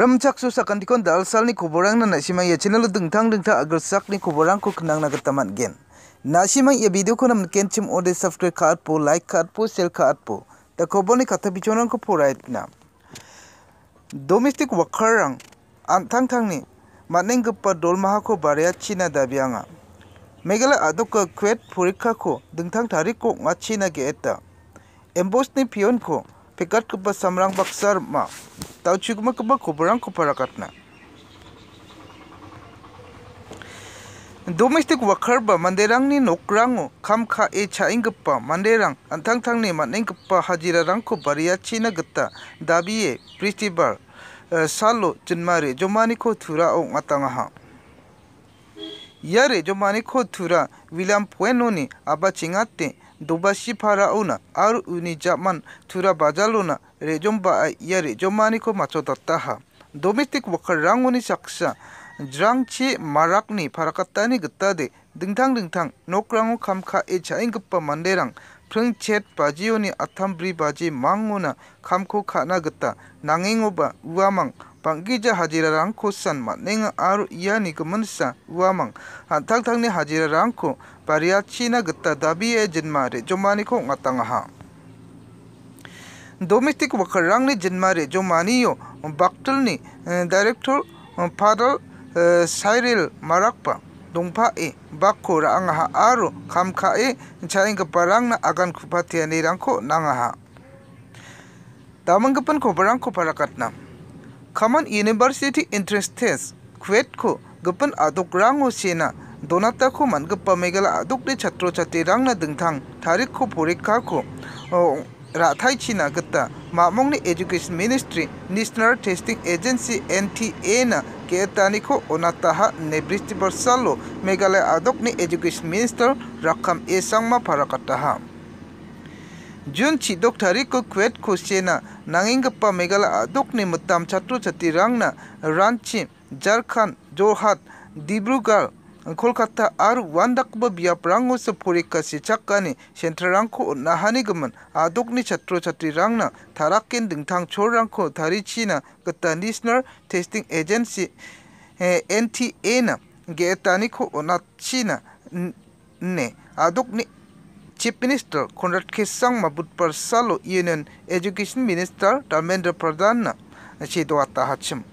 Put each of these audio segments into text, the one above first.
रमचक सु सकनतिको दलसालनि खबर नाशिमा ये याचिनल दंथांग दंथा अगर सखनि खबरांग को खनांग नगत तमन गेन नसिमा को नम केनचिम ओदे सब्सक्राइब कार पो लाइक कार पो सेल कार पो त खबरनि खथा बिचोनन को फोरायतना डोमेस्टिक वखरांग आंथांग थांगनि मानेंग प दोलमाहा को बारिया चिना दाबियांगा मेघालय आद क्वेट फुरिखा को दंथांग थारिक को ngachina ge eta embossed ni pion pekat kupa samrang baksar ma tau cikuma kupa kuparang kuparakatna domestik wakharba manderangni nokrango khamkha e chainggpa manderang anthangthangni manenggpa hajirarangko bariyachina gata dabiye pristibar salo jinmare jomaniko thurao ha yare jomaniko thura william puenoni abachingate दुबासी फारा उना और उनी जामान थुरा बाजालुना रेजोम्बा या रेजोमानी को macho Dutta हा domestic worker रंग उनी सक्सा ज्रांग माराकनी फाराकत्तानी गत्ता दे दिंथांग दिंथांग नोकरांगो खामखा ए जाइंगप्पा मंदेरांग प्रंगेट बाजी अथम ब्री बजी मांगों खाम को खाना गता नांगेंब उंग बंगीजा हाजिरा रंग को सन मानेंग आर इया निगमन सा उंग हाथक रंग को पारिया न गता दाबी ए जिनमा रे जुमानी को अतंग हा डोमेस्टिक वकर रंग ने जिनमा रे जुमानी बक्टल ने डायरेक्टर फादर साइरिल मराकपा dongpae bakko ra·angaha aro kam kae chaenggiparangna agan ku·patianirangko nangaha daminggipan kobarangko parakatna kaman university entrance test kuetko gipin adokrango sena donatako mangipa megala adokni chatro-chatrirangna dingtang tarikko porikako ra·taichina gita mamongni education ministry national testing agency nta na के तानिखो ओनाता ने बृष्टि बरसालो मेघालय आदक ने education minister रखम ए संगमा फरकता जून छिदक थारी को क्वेट खुशेना नांगीगप मेघालय आदक ने छात्र छात्री रंगना Ranchi Jharkhand Jorhat Dibrugarh kolkata aru wandakba biya prango se porika se chakkani sentra rangko na hanigaman adokni chatro chatri rangna tharakken dingthang chor rangko thari china kata national testing agency eh, nta na getani kho na china ne adokni chief minister konrad khesang mabut union education minister dharmendra hachim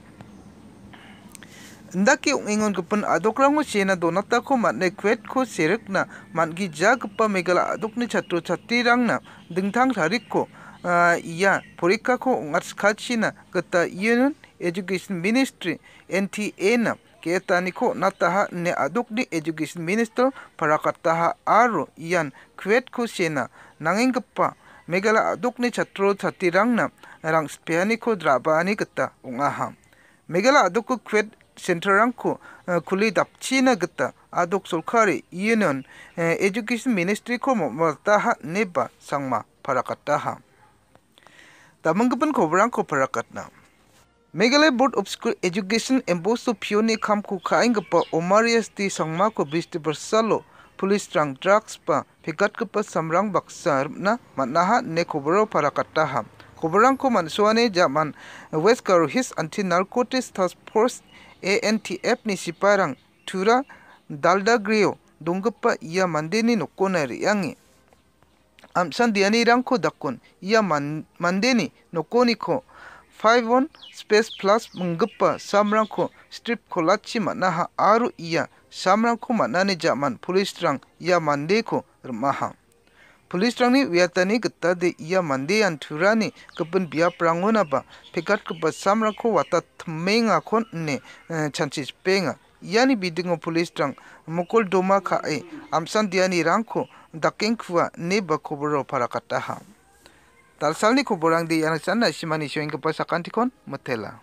dake ong·engongipan adokrango seena donatako man·e kuetko serikna man·gijagipa megala adokni chatro chatrirangna dingtang tariko ia porikako ong·atskachina gita Union Education Ministry NTA na keetaniko nataha ne adokni Education Minister parakataha aro ian kuetko seena nangenggipa megala adokni chatro chatrirangna rangspeaniko drabani gita ong·aha megala adokko kuet 센터랑코 쿨리 답치나 그다 아독 솔카리 이는 에듀케이션 미니스트리 코모 마타하 네바 상마 파라카타하 담응급은 코브랑코 파라카트나 Meghalaya board of school education एम्बोस तो ने खाम को खाएं गप्पा ती संगमा को बिस्ती पर सालो पुलिस ट्रंग ड्रग्स पा फिकट कप समरंग बक्सर ना मनाहा ने खबरो फराकट्टा हम खबरंग को मनसुआ ने जामन वेस्ट करो हिस anti narcotics task force ANTF ni siparang thura daldagrio dongpa ia mandeni nokona riangi amsan diani rangko dakon ia man, mandeni nokoniko 51 space plus menggepa samrangko strip kolachi manaha aru ia samrangko manani jaman polis rang ia mandeko remaha Polistrangni wiatani gita de iya mandi an turani kepen biya perangu naba pekat kepa samra ko wata temenga kon ne eh, chanchi spenga. Iyani bidingo polistrang mukul doma ka e amsan diani rangko dakeng kuwa ne bakoboro para kataha. Talsal ni kuburang di iyanasana simani shuing kepa sakantikon metela.